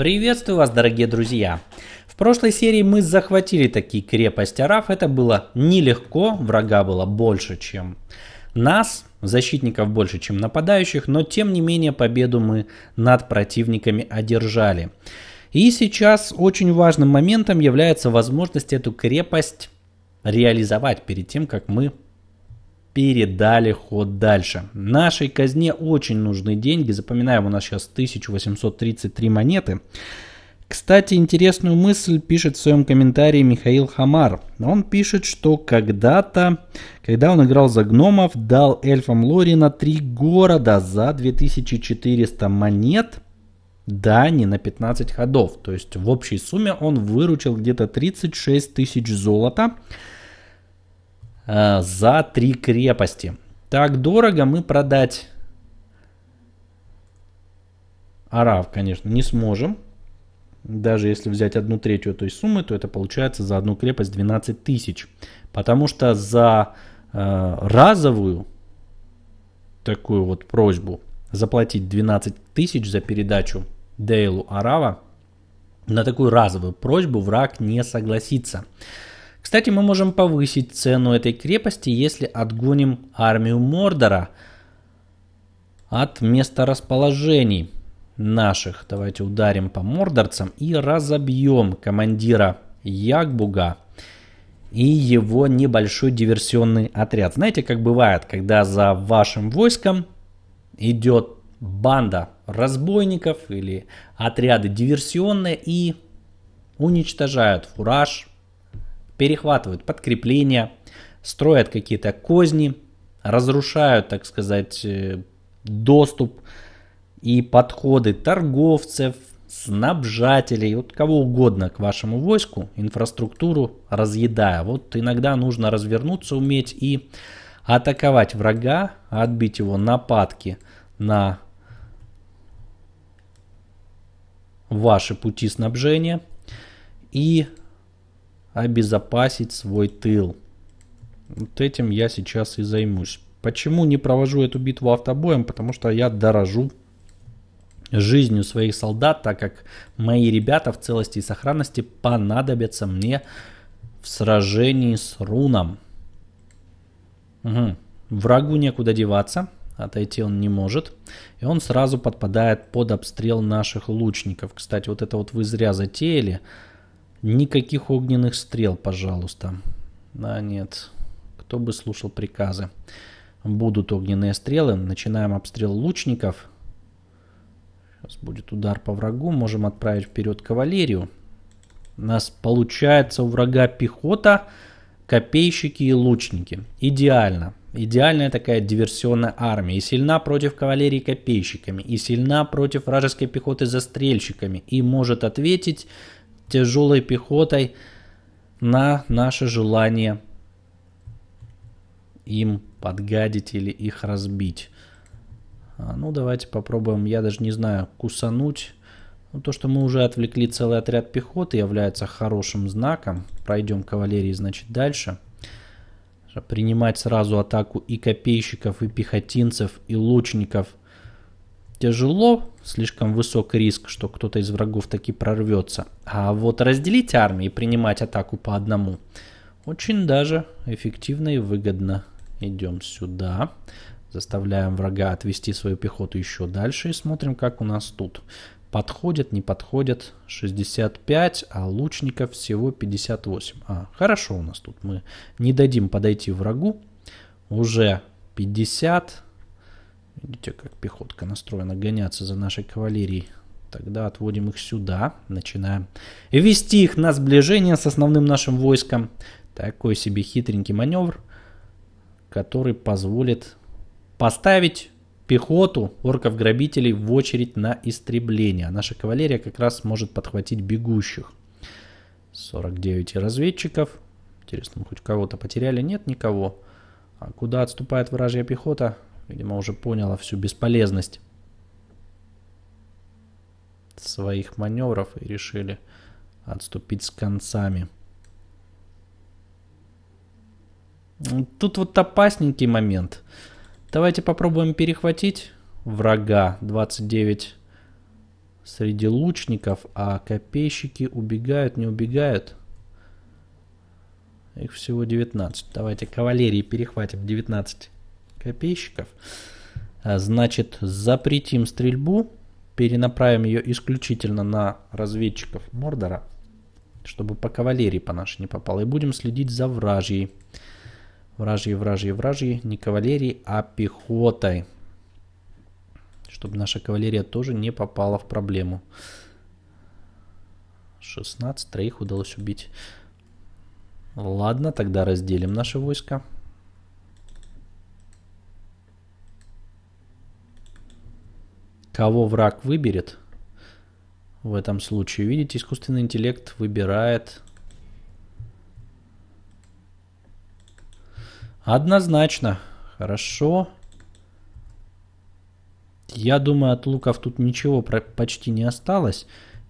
Приветствую вас, дорогие друзья! В прошлой серии мы захватили такие крепости Араф. Это было нелегко, врага было больше, чем нас, защитников больше, чем нападающих, но тем не менее победу мы над противниками одержали. И сейчас очень важным моментом является возможность эту крепость реализовать перед тем, как мы передали ход дальше. Нашей казне очень нужны деньги. Запоминаем, у нас сейчас 1833 монеты. Кстати, интересную мысль пишет в своем комментарии Михаил Хамар. Он пишет, что когда-то, когда он играл за гномов, дал эльфам Лорина три города за 2400 монет – да, не на 15 ходов. То есть в общей сумме он выручил где-то 36 тысяч золота э, за три крепости. Так дорого мы продать Арав, конечно, не сможем. Даже если взять одну третью той суммы, то это получается за одну крепость 12 тысяч. Потому что за э, разовую такую вот просьбу заплатить 12 тысяч за передачу Дейлу Арава, на такую разовую просьбу враг не согласится. Кстати, мы можем повысить цену этой крепости, если отгоним армию Мордора от места расположений наших. Давайте ударим по мордорцам и разобьем командира Ягбуга и его небольшой диверсионный отряд. Знаете, как бывает, когда за вашим войском идет банда разбойников или отряды диверсионные и уничтожают фураж, перехватывают подкрепления, строят какие-то козни, разрушают, так сказать, э, доступ и подходы торговцев, снабжателей, вот кого угодно к вашему войску, инфраструктуру разъедая. Вот иногда нужно развернуться, уметь и атаковать врага, отбить его нападки на ваши пути снабжения и обезопасить свой тыл. Вот этим я сейчас и займусь. Почему не провожу эту битву автобоем? Потому что я дорожу жизнью своих солдат, так как мои ребята в целости и сохранности понадобятся мне в сражении с руном. Угу. Врагу некуда деваться, отойти он не может. И он сразу подпадает под обстрел наших лучников. Кстати, вот это вот вы зря затеяли. Никаких огненных стрел, пожалуйста. Да, нет. Кто бы слушал приказы. Будут огненные стрелы. Начинаем обстрел лучников. Сейчас будет удар по врагу. Можем отправить вперед кавалерию. У нас получается у врага пехота, копейщики и лучники. Идеально. Идеальная такая диверсионная армия. И сильна против кавалерии копейщиками. И сильна против вражеской пехоты застрельщиками. И может ответить тяжелой пехотой на наше желание им подгадить или их разбить. А, ну, давайте попробуем, я даже не знаю, кусануть. Ну, то, что мы уже отвлекли целый отряд пехоты, является хорошим знаком. Пройдем кавалерии, значит, дальше. Принимать сразу атаку и копейщиков, и пехотинцев, и лучников – тяжело, слишком высок риск, что кто-то из врагов таки прорвется. А вот разделить армии и принимать атаку по одному очень даже эффективно и выгодно. Идем сюда, заставляем врага отвести свою пехоту еще дальше и смотрим, как у нас тут. Подходит, не подходит. 65, а лучников всего 58. А, хорошо у нас тут. Мы не дадим подойти врагу. Уже 50, Видите, как пехотка настроена гоняться за нашей кавалерией. Тогда отводим их сюда, начинаем вести их на сближение с основным нашим войском. Такой себе хитренький маневр, который позволит поставить пехоту орков-грабителей в очередь на истребление. А наша кавалерия как раз может подхватить бегущих. 49 разведчиков. Интересно, мы хоть кого-то потеряли? Нет никого. А куда отступает вражья пехота? видимо, уже поняла всю бесполезность своих маневров и решили отступить с концами. Тут вот опасненький момент. Давайте попробуем перехватить врага. 29 среди лучников, а копейщики убегают, не убегают. Их всего 19. Давайте кавалерии перехватим 19 копейщиков. А, значит, запретим стрельбу, перенаправим ее исключительно на разведчиков Мордора, чтобы по кавалерии по нашей не попало. И будем следить за вражьей. Вражьей, вражьей, вражьей. Не кавалерией, а пехотой. Чтобы наша кавалерия тоже не попала в проблему. 16, троих удалось убить. Ладно, тогда разделим наше войско. кого враг выберет в этом случае. Видите, искусственный интеллект выбирает однозначно. Хорошо. Я думаю, от луков тут ничего почти не осталось.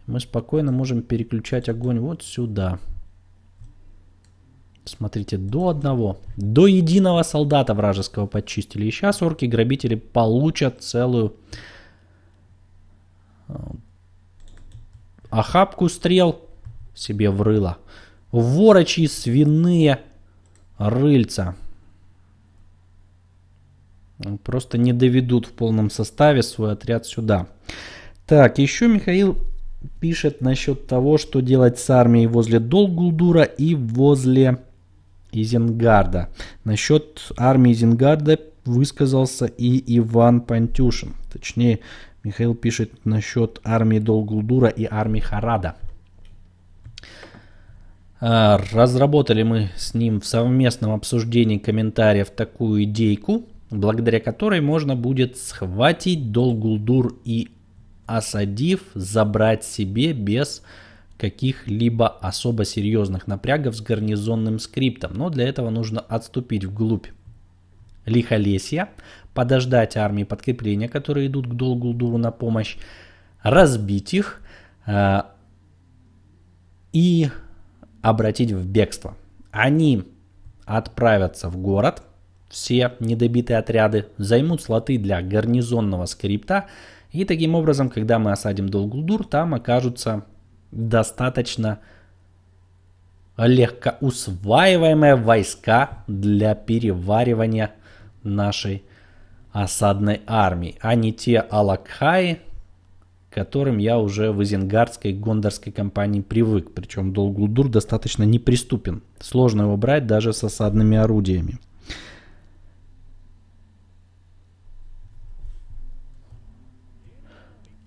Мы спокойно можем переключать огонь вот сюда. Смотрите, до одного, до единого солдата вражеского подчистили. И сейчас орки-грабители получат целую Охапку стрел себе в Ворочи свиные рыльца. Просто не доведут в полном составе свой отряд сюда. Так, еще Михаил пишет насчет того, что делать с армией возле Долгулдура и возле Изенгарда. Насчет армии Изенгарда высказался и Иван Пантюшин. Точнее, Михаил пишет насчет армии Долгулдура и армии Харада. А, разработали мы с ним в совместном обсуждении комментариев такую идейку, благодаря которой можно будет схватить Долгулдур и осадив, забрать себе без каких-либо особо серьезных напрягов с гарнизонным скриптом. Но для этого нужно отступить вглубь Лихолесья, подождать армии подкрепления, которые идут к Долгулдуру на помощь, разбить их э, и обратить в бегство. Они отправятся в город, все недобитые отряды займут слоты для гарнизонного скрипта, и таким образом, когда мы осадим Долгулдур, там окажутся достаточно легко усваиваемые войска для переваривания нашей осадной армии, а не те алакхаи, которым я уже в Изенгардской Гондорской компании привык. Причем долгудур достаточно неприступен. Сложно его брать даже с осадными орудиями.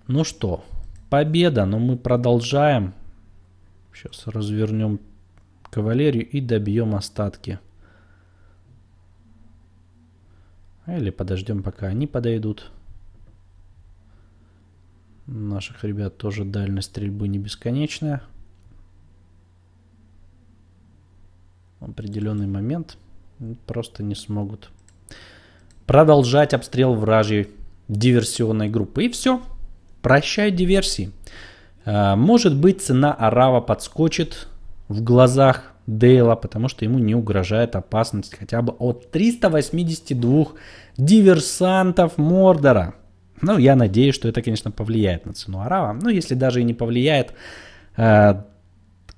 Ну что, победа, но мы продолжаем. Сейчас развернем кавалерию и добьем остатки Или подождем, пока они подойдут. У наших ребят тоже дальность стрельбы не бесконечная. В определенный момент просто не смогут продолжать обстрел вражьей диверсионной группы. И все. Прощай диверсии. А, может быть, цена Арава подскочит в глазах Дейла, потому что ему не угрожает опасность хотя бы от 382 диверсантов Мордора. Ну, я надеюсь, что это, конечно, повлияет на цену Арава. Но ну, если даже и не повлияет, э,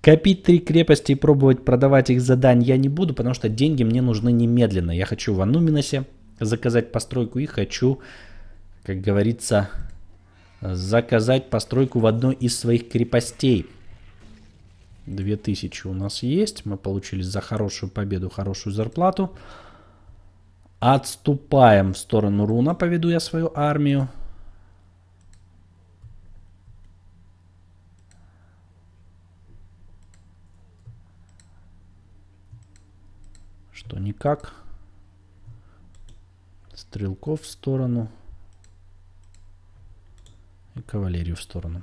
Копить три крепости и пробовать продавать их за я не буду, потому что деньги мне нужны немедленно. Я хочу в Ануминосе заказать постройку и хочу, как говорится, заказать постройку в одной из своих крепостей. 2000 у нас есть. Мы получили за хорошую победу хорошую зарплату. Отступаем в сторону Руна, поведу я свою армию. Что никак. Стрелков в сторону. И кавалерию в сторону.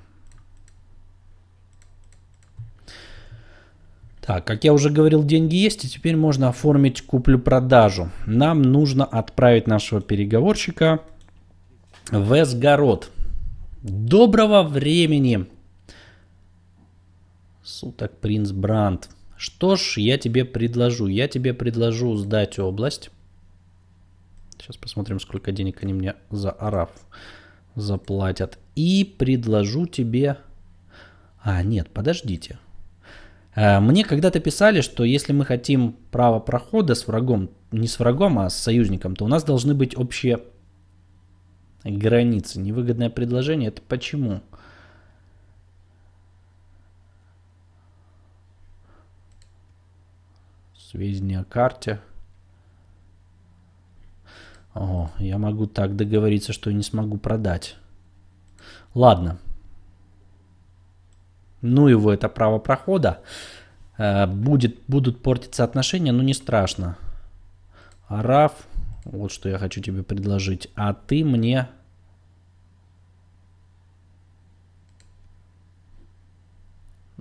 Так, как я уже говорил, деньги есть, и теперь можно оформить куплю-продажу. Нам нужно отправить нашего переговорщика в Эсгород. Доброго времени! Суток, принц Бранд. Что ж, я тебе предложу. Я тебе предложу сдать область. Сейчас посмотрим, сколько денег они мне за араф заплатят. И предложу тебе... А, нет, подождите. Э, мне когда-то писали, что если мы хотим право прохода с врагом, не с врагом, а с союзником, то у нас должны быть общие границы. Невыгодное предложение, это почему? Сведения о карте. О, я могу так договориться, что не смогу продать. Ладно, ну его это право прохода, э, будет, будут портиться отношения, ну не страшно. Араф, вот что я хочу тебе предложить, а ты мне...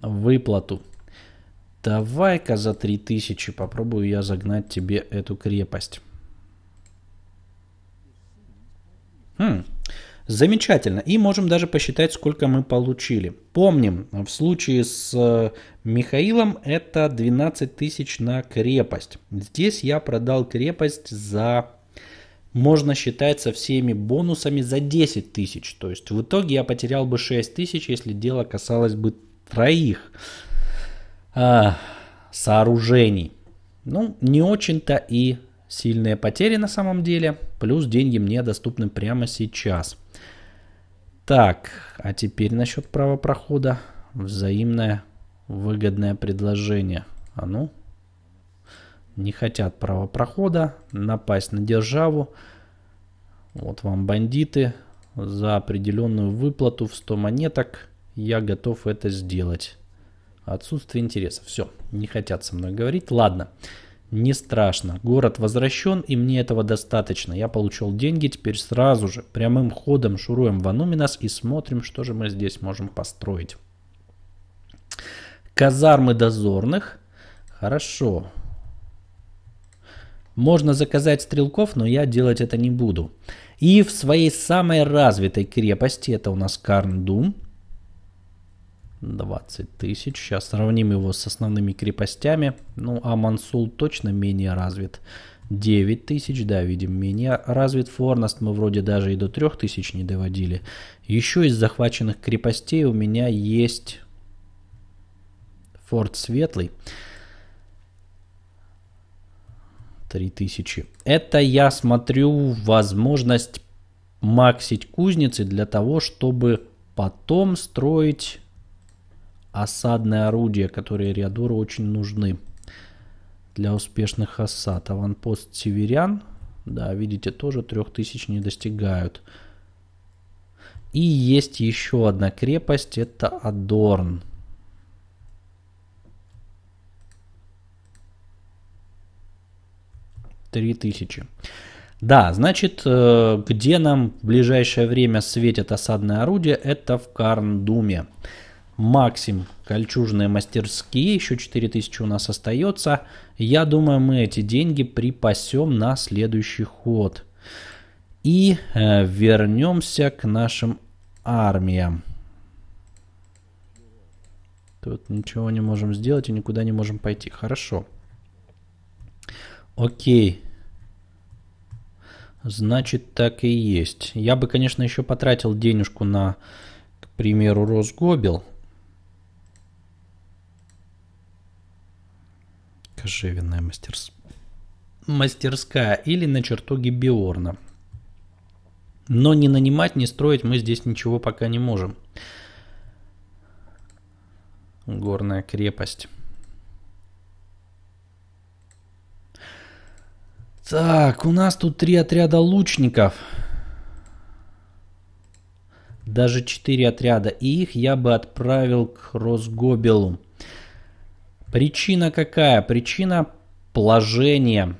выплату. Давай-ка за 3000 попробую я загнать тебе эту крепость. Хм. Замечательно. И можем даже посчитать, сколько мы получили. Помним, в случае с э, Михаилом это 12 тысяч на крепость. Здесь я продал крепость за... Можно считать со всеми бонусами за 10 тысяч. То есть в итоге я потерял бы 6 тысяч, если дело касалось бы троих а, сооружений. Ну, не очень-то и сильные потери на самом деле. Плюс деньги мне доступны прямо сейчас. Так, а теперь насчет права прохода. Взаимное выгодное предложение. А ну, не хотят права прохода, напасть на державу. Вот вам бандиты за определенную выплату в 100 монеток. Я готов это сделать. Отсутствие интереса. Все, не хотят со мной говорить. Ладно. Ладно. Не страшно, город возвращен и мне этого достаточно. Я получил деньги, теперь сразу же прямым ходом шуруем в Ануминас и смотрим, что же мы здесь можем построить. Казармы дозорных. Хорошо. Можно заказать стрелков, но я делать это не буду. И в своей самой развитой крепости, это у нас Карндум, 20 тысяч. Сейчас сравним его с основными крепостями. Ну, а Мансул точно менее развит. 9 тысяч, да, видим, менее развит. Форнаст мы вроде даже и до 3 тысяч не доводили. Еще из захваченных крепостей у меня есть Форт Светлый. тысячи. Это я смотрю возможность максить кузницы для того, чтобы потом строить осадные орудия, которые Риадору очень нужны для успешных осад. Аванпост северян, да, видите, тоже 3000 не достигают. И есть еще одна крепость, это Адорн. Три тысячи. Да, значит, э, где нам в ближайшее время светят осадные орудия? это в Карндуме. думе Максим, кольчужные мастерские, еще 4000 у нас остается. Я думаю, мы эти деньги припасем на следующий ход. И э, вернемся к нашим армиям. Тут ничего не можем сделать и никуда не можем пойти. Хорошо. Окей. Значит, так и есть. Я бы, конечно, еще потратил денежку на, к примеру, Росгобел. кожевенная мастерс... мастерская или на чертоге Биорна. Но не нанимать, не строить мы здесь ничего пока не можем. Горная крепость. Так, у нас тут три отряда лучников. Даже четыре отряда. И их я бы отправил к Росгобелу. Причина какая? Причина положения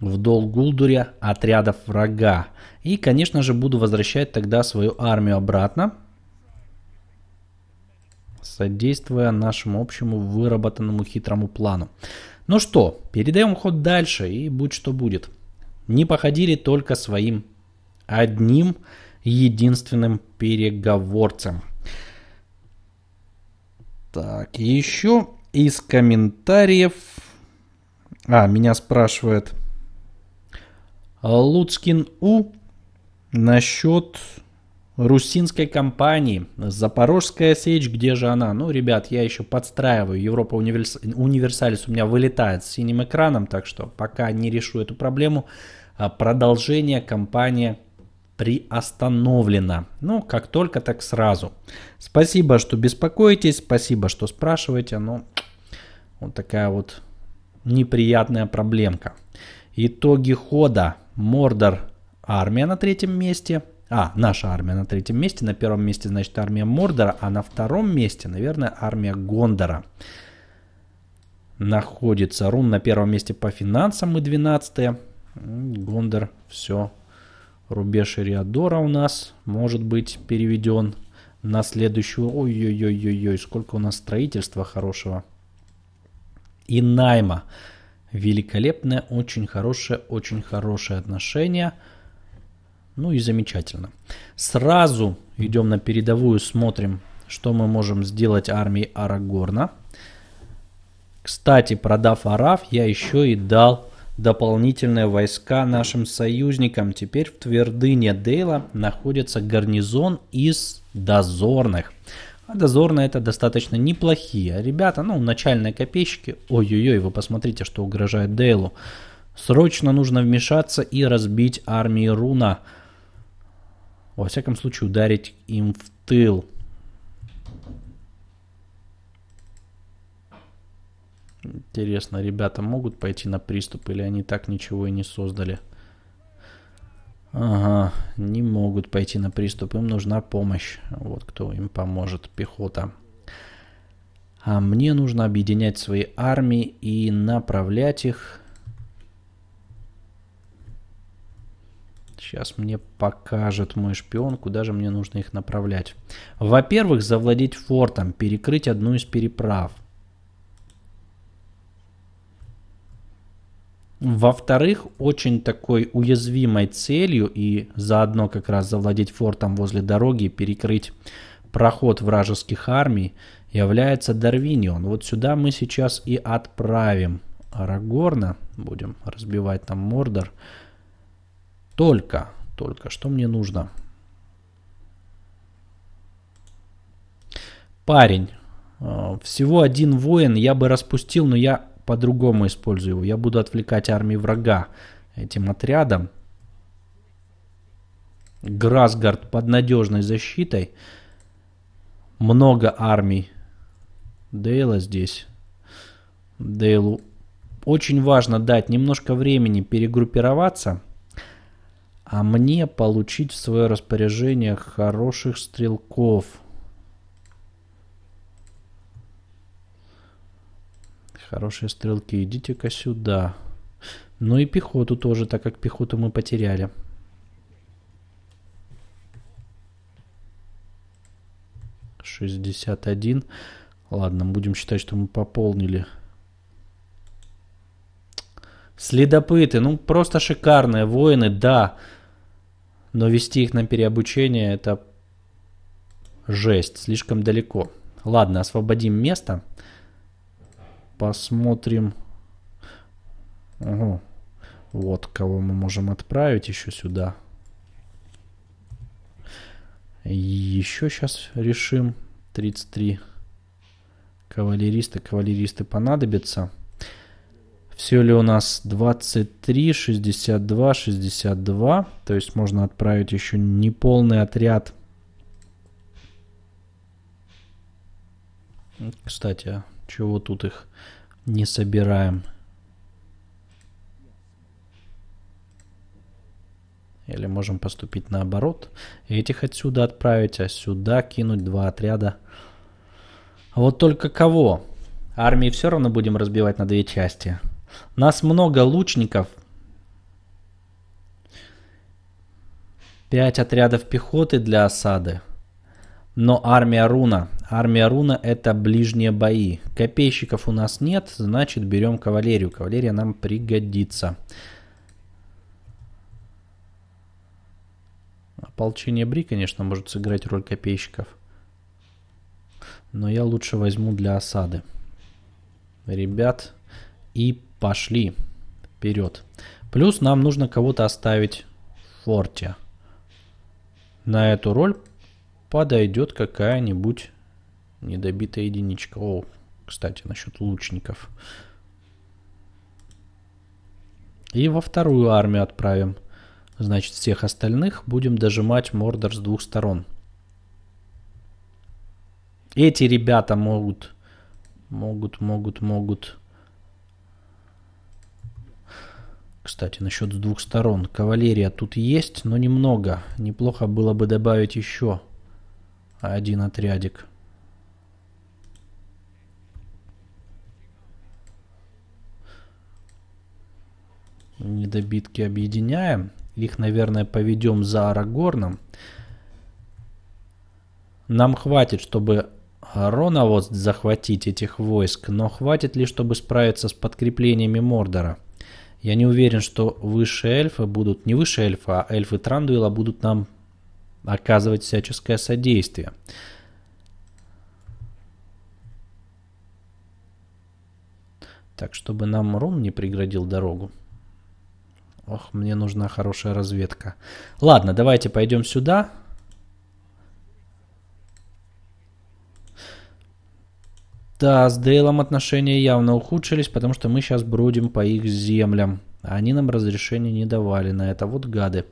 в Долгулдуре отрядов врага. И, конечно же, буду возвращать тогда свою армию обратно, содействуя нашему общему выработанному хитрому плану. Ну что, передаем ход дальше и будь что будет. Не походили только своим одним единственным переговорцем. Так, еще из комментариев... А, меня спрашивает Луцкин У насчет русинской компании. Запорожская сечь, где же она? Ну, ребят, я еще подстраиваю. Европа универс... Универсалис у меня вылетает с синим экраном, так что пока не решу эту проблему. А, продолжение компания приостановлена. Ну, как только, так сразу. Спасибо, что беспокоитесь, спасибо, что спрашиваете, но вот такая вот неприятная проблемка. Итоги хода. Мордор армия на третьем месте. А, наша армия на третьем месте. На первом месте, значит, армия Мордора, а на втором месте, наверное, армия Гондора находится. Рун на первом месте по финансам и 12 -е. Гондор все Рубеж Риадора у нас может быть переведен на следующую... Ой-ой-ой-ой-ой, сколько у нас строительства хорошего. И найма. Великолепное, очень хорошее, очень хорошее отношение. Ну и замечательно. Сразу идем на передовую, смотрим, что мы можем сделать армии Арагорна. Кстати, продав Араф, я еще и дал дополнительные войска нашим союзникам. Теперь в твердыне Дейла находится гарнизон из дозорных. А дозорные это достаточно неплохие ребята, ну, начальные копейщики. Ой-ой-ой, вы посмотрите, что угрожает Дейлу. Срочно нужно вмешаться и разбить армии Руна. Во всяком случае, ударить им в тыл. Интересно, ребята могут пойти на приступ или они так ничего и не создали? Ага, не могут пойти на приступ, им нужна помощь. Вот кто им поможет, пехота. А мне нужно объединять свои армии и направлять их. Сейчас мне покажет мой шпион, куда же мне нужно их направлять. Во-первых, завладеть фортом, перекрыть одну из переправ – Во-вторых, очень такой уязвимой целью и заодно как раз завладеть фортом возле дороги и перекрыть проход вражеских армий является Дарвинион. Вот сюда мы сейчас и отправим Арагорна. Будем разбивать там Мордор. Только, только, что мне нужно? Парень. Э, всего один воин я бы распустил, но я по-другому использую его. Я буду отвлекать армию врага этим отрядом. Грасгард под надежной защитой. Много армий Дейла здесь. Дейлу очень важно дать немножко времени перегруппироваться, а мне получить в свое распоряжение хороших стрелков – Хорошие стрелки, идите-ка сюда. Ну и пехоту тоже, так как пехоту мы потеряли. Шестьдесят один. Ладно, будем считать, что мы пополнили. Следопыты, ну просто шикарные воины, да. Но вести их на переобучение это жесть, слишком далеко. Ладно, освободим место. Место. Посмотрим. Ого. Вот кого мы можем отправить еще сюда. еще сейчас решим. 33 кавалериста. Кавалеристы понадобятся. Все ли у нас 23, 62, 62. То есть можно отправить еще неполный отряд. Кстати, а чего тут их не собираем? Или можем поступить наоборот. Этих отсюда отправить, а сюда кинуть два отряда. А вот только кого? Армии все равно будем разбивать на две части. Нас много лучников. Пять отрядов пехоты для осады. Но армия руна Армия руна это ближние бои. Копейщиков у нас нет, значит берем кавалерию. Кавалерия нам пригодится. Ополчение Бри, конечно, может сыграть роль копейщиков. Но я лучше возьму для осады. Ребят, и пошли вперед. Плюс нам нужно кого-то оставить в форте. На эту роль подойдет какая-нибудь Недобитая единичка. О, кстати, насчет лучников. И во вторую армию отправим. Значит, всех остальных будем дожимать Мордор с двух сторон. Эти ребята могут, могут, могут, могут. Кстати, насчет с двух сторон. Кавалерия тут есть, но немного. Неплохо было бы добавить еще один отрядик. недобитки объединяем. Их, наверное, поведем за Арагорном. Нам хватит, чтобы Роновост захватить этих войск, но хватит ли, чтобы справиться с подкреплениями Мордора? Я не уверен, что выше эльфы будут, не выше эльфа, а эльфы Трандуила будут нам оказывать всяческое содействие. Так, чтобы нам Ром не преградил дорогу. Ох, мне нужна хорошая разведка. Ладно, давайте пойдем сюда. Да, с Дейлом отношения явно ухудшились, потому что мы сейчас бродим по их землям. Они нам разрешения не давали на это. Вот гады.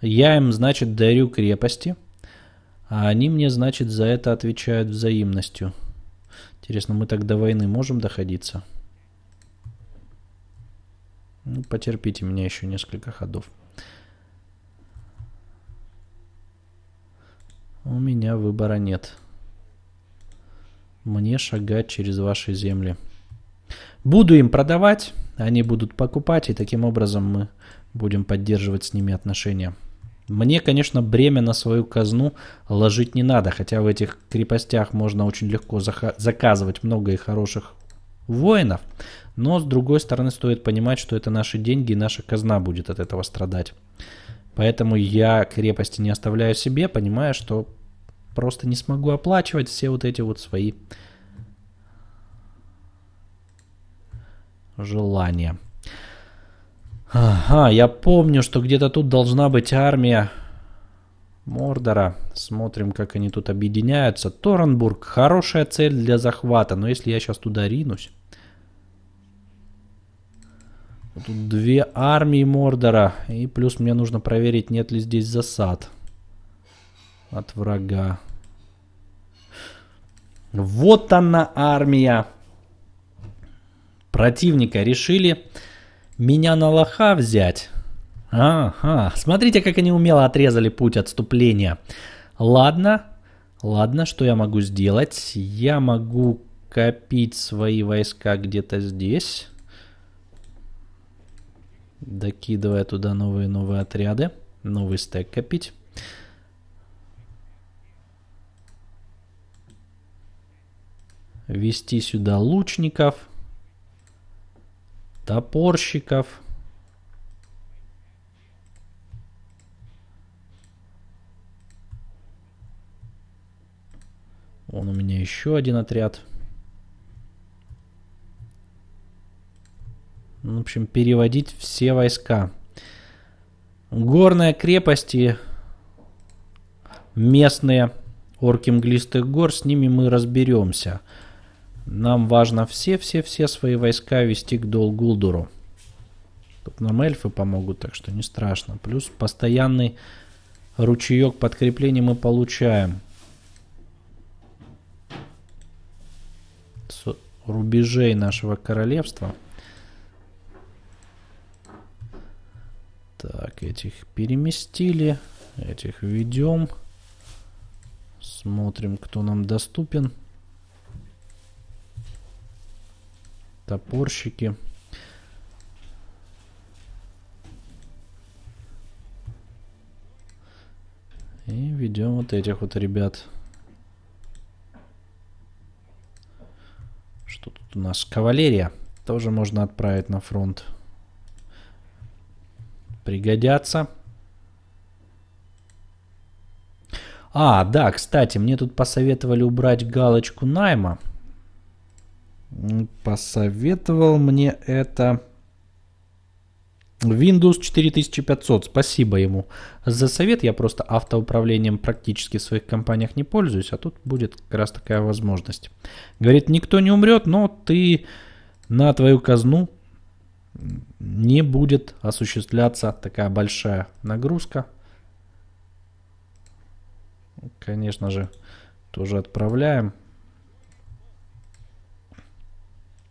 Я им, значит, дарю крепости. А они мне, значит, за это отвечают взаимностью. Интересно, мы так до войны можем доходиться? Ну, потерпите меня еще несколько ходов. У меня выбора нет. Мне шагать через ваши земли. Буду им продавать, они будут покупать, и таким образом мы будем поддерживать с ними отношения. Мне, конечно, бремя на свою казну ложить не надо, хотя в этих крепостях можно очень легко заказывать много и хороших воинов. Но, с другой стороны, стоит понимать, что это наши деньги и наша казна будет от этого страдать. Поэтому я крепости не оставляю себе, понимая, что просто не смогу оплачивать все вот эти вот свои желания. Ага, я помню, что где-то тут должна быть армия Мордора. Смотрим, как они тут объединяются. Торенбург – хорошая цель для захвата, но если я сейчас туда ринусь, Тут две армии Мордора. И плюс мне нужно проверить, нет ли здесь засад от врага. Вот она армия противника. Решили меня на лоха взять. Ага, смотрите, как они умело отрезали путь отступления. Ладно, ладно, что я могу сделать? Я могу копить свои войска где-то здесь докидывая туда новые новые отряды, новый стек копить. Вести сюда лучников, топорщиков. Он у меня еще один отряд. В общем, переводить все войска. Горные крепости местные орки мглистых гор, с ними мы разберемся. Нам важно все-все-все свои войска вести к Долгулдуру. Тут нам эльфы помогут, так что не страшно. Плюс постоянный ручеек подкрепления мы получаем. С рубежей нашего королевства – Так, этих переместили, этих введем. Смотрим, кто нам доступен. Топорщики. И ведем вот этих вот ребят. Что тут у нас? Кавалерия. Тоже можно отправить на фронт. Пригодятся. А, да, кстати, мне тут посоветовали убрать галочку найма. Посоветовал мне это... Windows 4500, спасибо ему за совет. Я просто автоуправлением практически в своих компаниях не пользуюсь, а тут будет как раз такая возможность. Говорит, никто не умрет, но ты на твою казну не будет осуществляться такая большая нагрузка. Конечно же, тоже отправляем.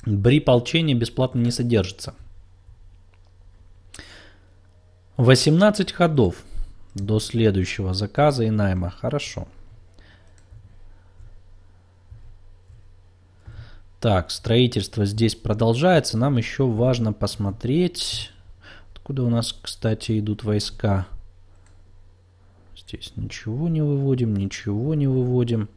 Бри полчения бесплатно не содержится. 18 ходов до следующего заказа и найма. Хорошо. Так, строительство здесь продолжается. Нам еще важно посмотреть, откуда у нас, кстати, идут войска. Здесь ничего не выводим, ничего не выводим.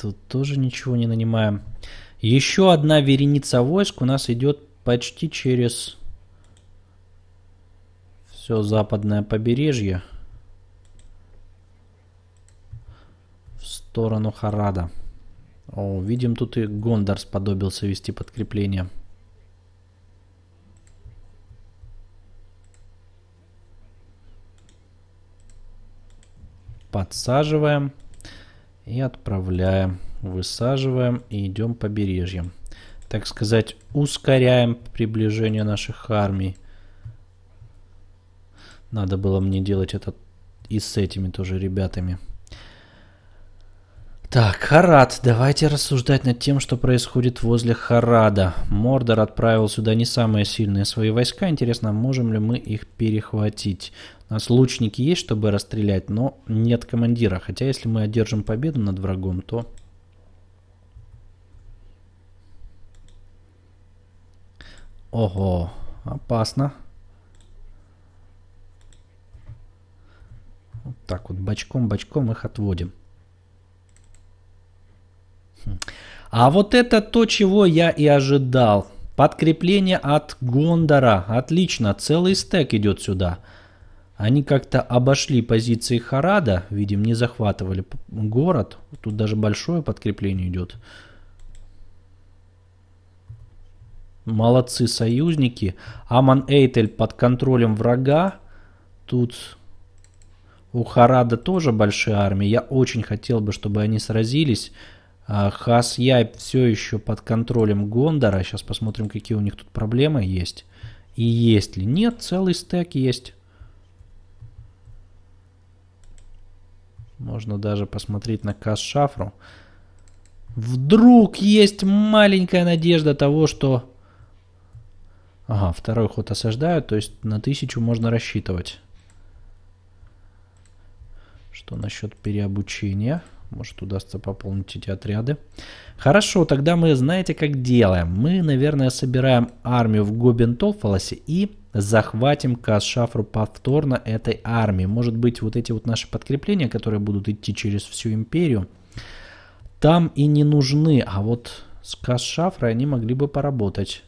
Тут тоже ничего не нанимаем. Еще одна вереница войск у нас идет почти через все западное побережье. сторону Харада. О, видим, тут и Гондар сподобился вести подкрепление. Подсаживаем и отправляем. Высаживаем и идем побережьем. Так сказать, ускоряем приближение наших армий. Надо было мне делать это и с этими тоже ребятами. Так, Харад. Давайте рассуждать над тем, что происходит возле Харада. Мордор отправил сюда не самые сильные свои войска. Интересно, можем ли мы их перехватить? У нас лучники есть, чтобы расстрелять, но нет командира. Хотя, если мы одержим победу над врагом, то... Ого, опасно. Вот так вот, бочком-бочком их отводим. А вот это то, чего я и ожидал. Подкрепление от Гондора. Отлично, целый стек идет сюда. Они как-то обошли позиции Харада, видим, не захватывали город. Тут даже большое подкрепление идет. Молодцы союзники. Аман Эйтель под контролем врага. Тут у Харада тоже большая армия. Я очень хотел бы, чтобы они сразились. А, Хас Яй все еще под контролем Гондора. Сейчас посмотрим, какие у них тут проблемы есть. И есть ли? Нет, целый стек есть. Можно даже посмотреть на Кас Шафру. Вдруг есть маленькая надежда того, что... Ага, второй ход осаждают, то есть на тысячу можно рассчитывать. Что насчет переобучения? Может, удастся пополнить эти отряды. Хорошо, тогда мы, знаете, как делаем? Мы, наверное, собираем армию в Гобентолфолосе и захватим Кашафру повторно этой армии. Может быть, вот эти вот наши подкрепления, которые будут идти через всю империю, там и не нужны. А вот с Кашафрой они могли бы поработать.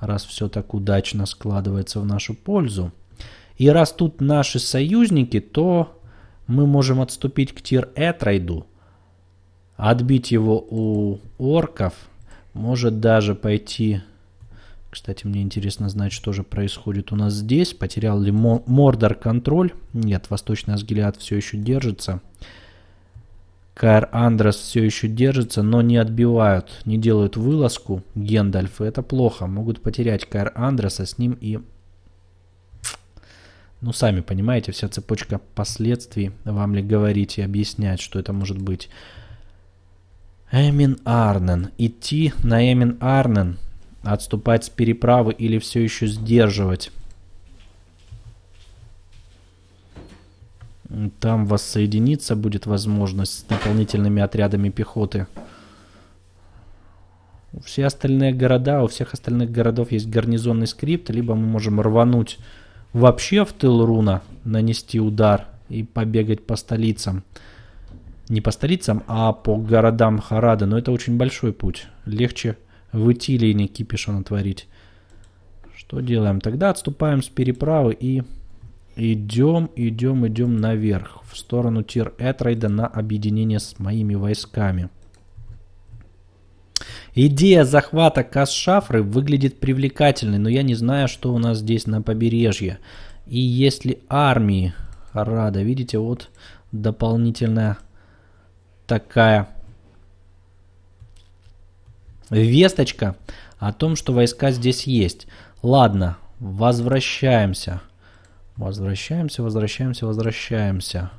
Раз все так удачно складывается в нашу пользу. И раз тут наши союзники, то мы можем отступить к тир Этрайду, отбить его у орков, может даже пойти... Кстати, мне интересно знать, что же происходит у нас здесь. Потерял ли Мордор контроль? Нет, Восточный Асгилиад все еще держится. Каэр Андрес все еще держится, но не отбивают, не делают вылазку Гендальф. Это плохо. Могут потерять Каэр Андреса, с ним и ну, сами понимаете, вся цепочка последствий вам ли говорить и объяснять, что это может быть. Эмин Арнен. Идти на Эмин Арнен. Отступать с переправы или все еще сдерживать. Там воссоединиться будет возможность с дополнительными отрядами пехоты. Все остальные города, у всех остальных городов есть гарнизонный скрипт, либо мы можем рвануть вообще в тыл руна нанести удар и побегать по столицам. Не по столицам, а по городам Харада. Но это очень большой путь. Легче в Итилии не кипиша натворить. Что делаем? Тогда отступаем с переправы и идем, идем, идем наверх. В сторону Тир-Этрейда на объединение с моими войсками. Идея захвата Касшафры выглядит привлекательной, но я не знаю, что у нас здесь на побережье. И есть ли армии Рада. Видите, вот дополнительная такая весточка о том, что войска здесь есть. Ладно, возвращаемся. Возвращаемся, возвращаемся, возвращаемся.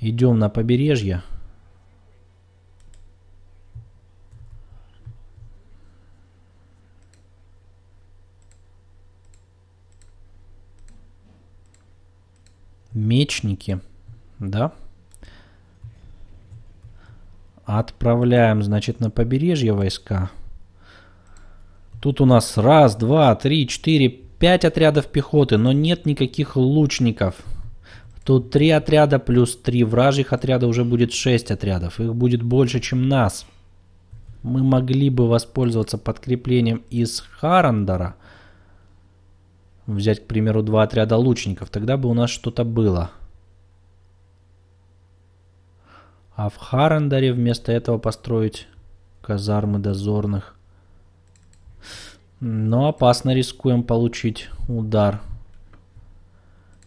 Идем на побережье. мечники, да? Отправляем, значит, на побережье войска. Тут у нас раз, два, три, четыре, пять отрядов пехоты, но нет никаких лучников. Тут три отряда плюс три вражьих отряда уже будет шесть отрядов. Их будет больше, чем нас. Мы могли бы воспользоваться подкреплением из Харандара взять, к примеру, два отряда лучников, тогда бы у нас что-то было. А в Харандаре вместо этого построить казармы дозорных. Но опасно рискуем получить удар.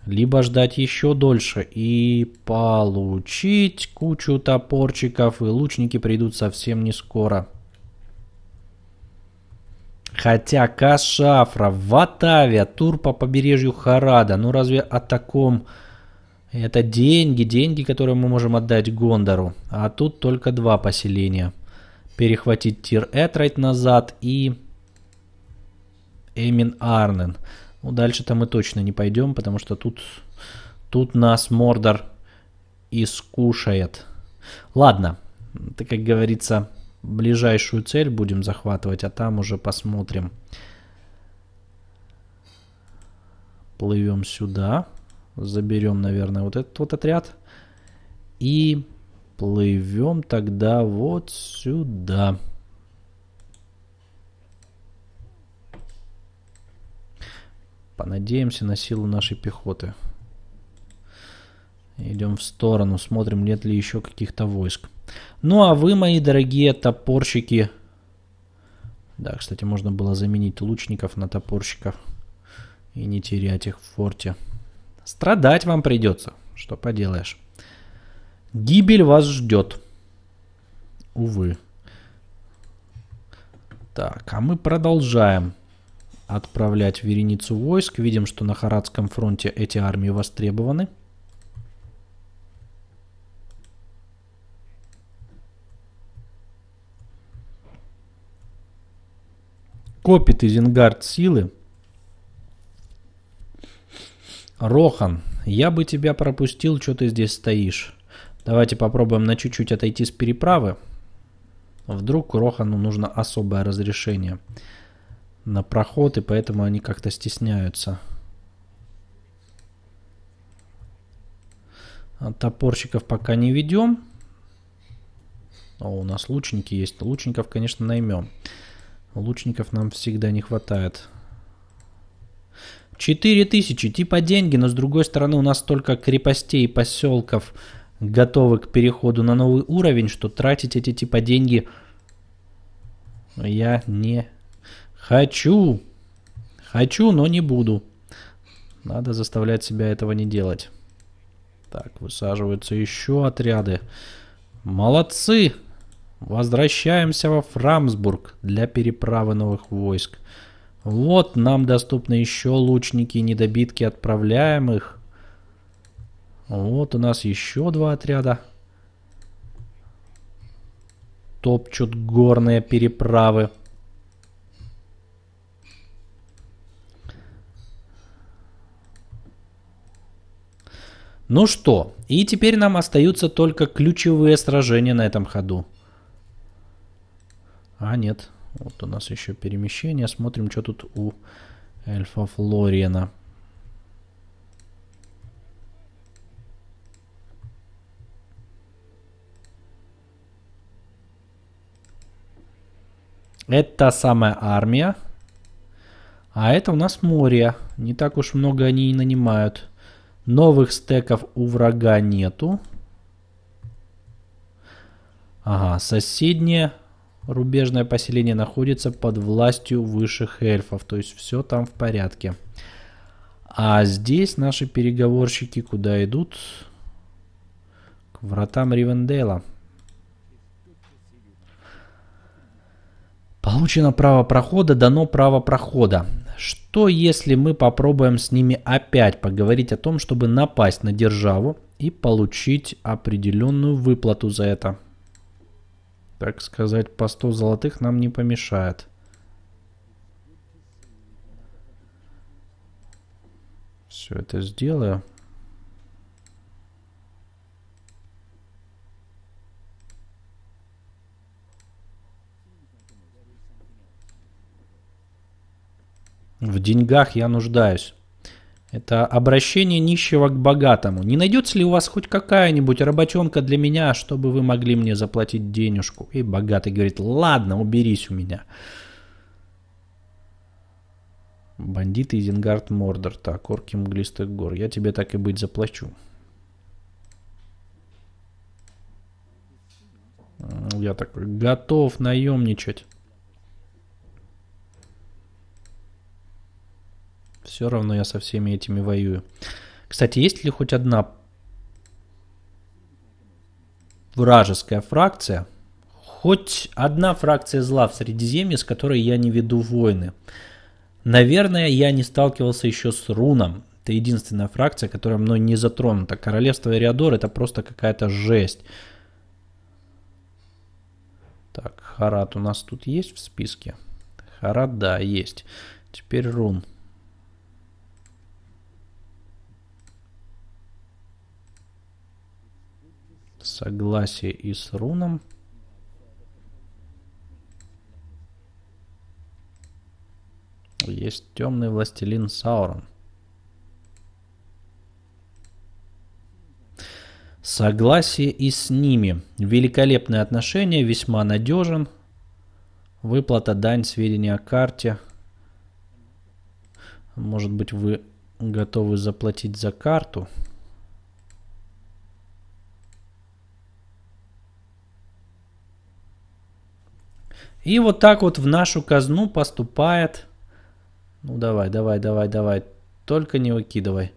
Либо ждать еще дольше и получить кучу топорчиков, и лучники придут совсем не скоро. Хотя Кашафра, Ватавия, тур по побережью Харада, ну разве о таком... Это деньги, деньги, которые мы можем отдать Гондору. А тут только два поселения. Перехватить Тир Этрайт назад и Эмин Арнен. Ну, дальше-то мы точно не пойдем, потому что тут, тут нас Мордор искушает. Ладно, это, как говорится, ближайшую цель будем захватывать, а там уже посмотрим. Плывем сюда. Заберем, наверное, вот этот вот отряд. И плывем тогда вот сюда. Понадеемся на силу нашей пехоты. Идем в сторону, смотрим, нет ли еще каких-то войск. Ну а вы, мои дорогие топорщики... Да, кстати, можно было заменить лучников на топорщиков и не терять их в форте. Страдать вам придется, что поделаешь. Гибель вас ждет. Увы. Так, а мы продолжаем отправлять вереницу войск. Видим, что на Харадском фронте эти армии востребованы. Копит Изенгард силы. Рохан, я бы тебя пропустил, что ты здесь стоишь. Давайте попробуем на чуть-чуть отойти с переправы. Вдруг Рохану нужно особое разрешение на проход, и поэтому они как-то стесняются. А, топорщиков пока не ведем. О, у нас лучники есть. Лучников, конечно, наймем. Лучников нам всегда не хватает. 4000, типа деньги, но с другой стороны у нас столько крепостей и поселков готовы к переходу на новый уровень, что тратить эти типа деньги я не хочу. Хочу, но не буду. Надо заставлять себя этого не делать. Так, высаживаются еще отряды. Молодцы! Возвращаемся во Фрамсбург для переправы новых войск. Вот нам доступны еще лучники и недобитки, отправляем их. Вот у нас еще два отряда. Топчут горные переправы. Ну что, и теперь нам остаются только ключевые сражения на этом ходу. А, нет. Вот у нас еще перемещение. Смотрим, что тут у эльфа Флориена. Это та самая армия. А это у нас море. Не так уж много они и нанимают. Новых стеков у врага нету. Ага, соседние Рубежное поселение находится под властью высших эльфов, то есть все там в порядке. А здесь наши переговорщики куда идут? К вратам Ривендейла. Получено право прохода, дано право прохода. Что если мы попробуем с ними опять поговорить о том, чтобы напасть на державу и получить определенную выплату за это? Так сказать, по 100 золотых нам не помешает. Все это сделаю. В деньгах я нуждаюсь. Это обращение нищего к богатому. Не найдется ли у вас хоть какая-нибудь работенка для меня, чтобы вы могли мне заплатить денежку? И богатый говорит, ладно, уберись у меня. Бандиты Изенгард Мордор, так, орки мглистых гор. Я тебе так и быть заплачу. Я такой, готов наемничать. Все равно я со всеми этими воюю. Кстати, есть ли хоть одна вражеская фракция, хоть одна фракция зла в Средиземье, с которой я не веду войны? Наверное, я не сталкивался еще с Руном. Это единственная фракция, которая мной не затронута. Королевство Эриадор это просто какая-то жесть. Так, Харат у нас тут есть в списке? Харат, да, есть. Теперь Рун. согласие и с руном. Есть темный властелин Саурон. Согласие и с ними. Великолепные отношения, весьма надежен. Выплата дань, сведения о карте. Может быть вы готовы заплатить за карту? И вот так вот в нашу казну поступает... Ну давай, давай, давай, давай. Только не выкидывай.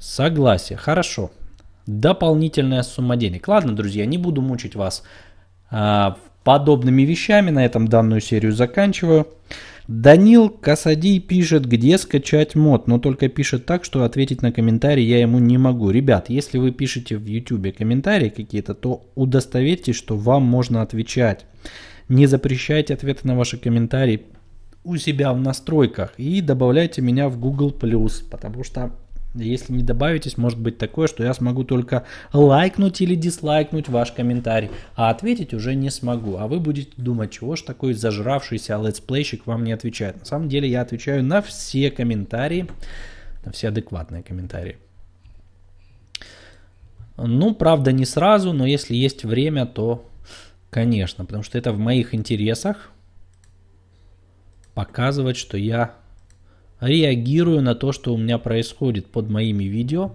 Согласие. Хорошо. Дополнительная сумма денег. Ладно, друзья, не буду мучить вас а, подобными вещами. На этом данную серию заканчиваю. Данил Касадий пишет, где скачать мод, но только пишет так, что ответить на комментарий я ему не могу. Ребят, если вы пишете в YouTube комментарии какие-то, то удостоверьтесь, что вам можно отвечать. Не запрещайте ответы на ваши комментарии у себя в настройках и добавляйте меня в Google+, Plus, потому что если не добавитесь, может быть такое, что я смогу только лайкнуть или дизлайкнуть ваш комментарий, а ответить уже не смогу. А вы будете думать, чего ж такой зажравшийся летсплейщик вам не отвечает. На самом деле я отвечаю на все комментарии, на все адекватные комментарии. Ну, правда, не сразу, но если есть время, то Конечно, потому что это в моих интересах показывать, что я реагирую на то, что у меня происходит под моими видео.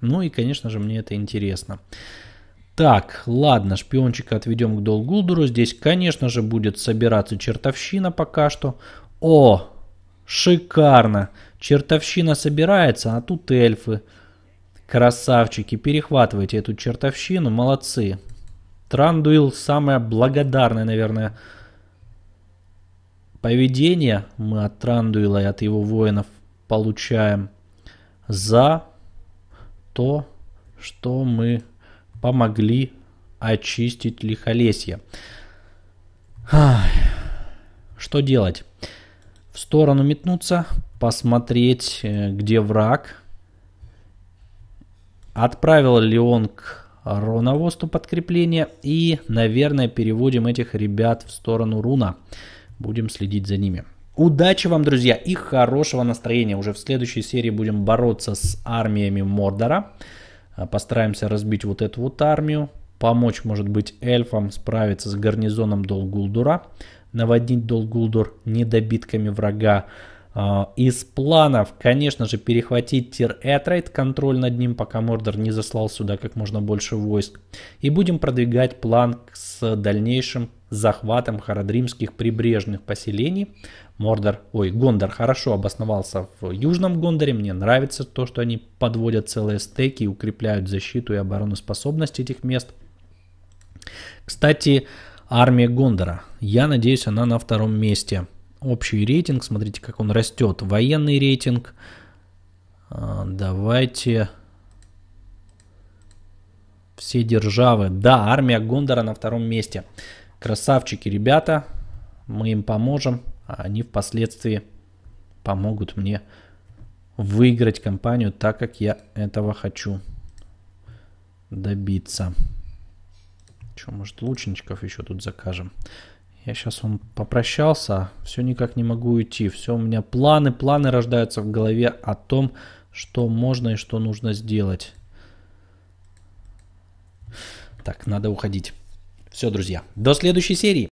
Ну и, конечно же, мне это интересно. Так, ладно, шпиончика отведем к Долгулдуру. Здесь, конечно же, будет собираться чертовщина пока что. О, шикарно! Чертовщина собирается, а тут эльфы. Красавчики, перехватывайте эту чертовщину, молодцы. Трандуил самое благодарное, наверное, поведение мы от Трандуила и от его воинов получаем за то, что мы помогли очистить лихолесье. Что делать? В сторону метнуться, посмотреть, э, где враг. Отправил ли он к Рона Восту подкрепление. И, наверное, переводим этих ребят в сторону Руна. Будем следить за ними. Удачи вам, друзья, и хорошего настроения. Уже в следующей серии будем бороться с армиями Мордора. А, постараемся разбить вот эту вот армию. Помочь, может быть, эльфам справиться с гарнизоном Долгулдура. Наводнить Долгулдур недобитками врага. А, из планов, конечно же, перехватить тир Этрейд, контроль над ним, пока Мордор не заслал сюда как можно больше войск. И будем продвигать план с дальнейшим захватом харадримских прибрежных поселений. Мордор, ой, Гондор хорошо обосновался в Южном Гондоре. Мне нравится то, что они подводят целые стеки и укрепляют защиту и обороноспособность этих мест. Кстати, армия Гондора. Я надеюсь, она на втором месте общий рейтинг, смотрите, как он растет. Военный рейтинг. А, давайте все державы. Да, армия Гондора на втором месте. Красавчики, ребята. Мы им поможем, а они впоследствии помогут мне выиграть компанию, так как я этого хочу добиться. Что, может, лучничков еще тут закажем? Я сейчас он попрощался, все никак не могу уйти. Все у меня планы, планы рождаются в голове о том, что можно и что нужно сделать. Так, надо уходить. Все, друзья, до следующей серии.